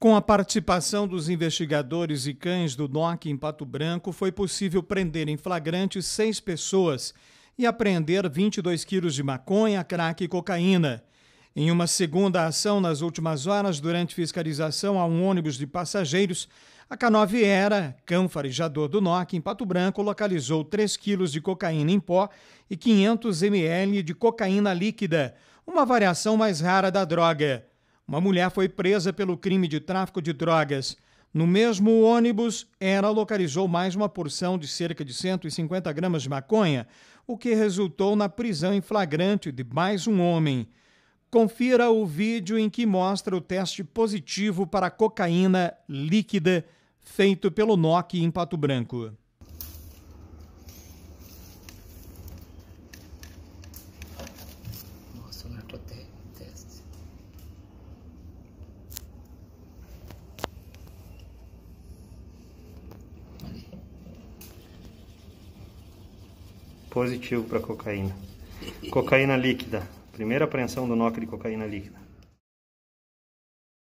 Com a participação dos investigadores e cães do NOC em Pato Branco, foi possível prender em flagrante seis pessoas e apreender 22 quilos de maconha, crack e cocaína. Em uma segunda ação nas últimas horas, durante fiscalização a um ônibus de passageiros, a K9 Era, cão farejador do NOC em Pato Branco, localizou 3 quilos de cocaína em pó e 500 ml de cocaína líquida, uma variação mais rara da droga. Uma mulher foi presa pelo crime de tráfico de drogas. No mesmo ônibus, ela localizou mais uma porção de cerca de 150 gramas de maconha, o que resultou na prisão em flagrante de mais um homem. Confira o vídeo em que mostra o teste positivo para cocaína líquida feito pelo NOC em Pato Branco. positivo para cocaína. Cocaína líquida. Primeira apreensão do NOC de cocaína líquida.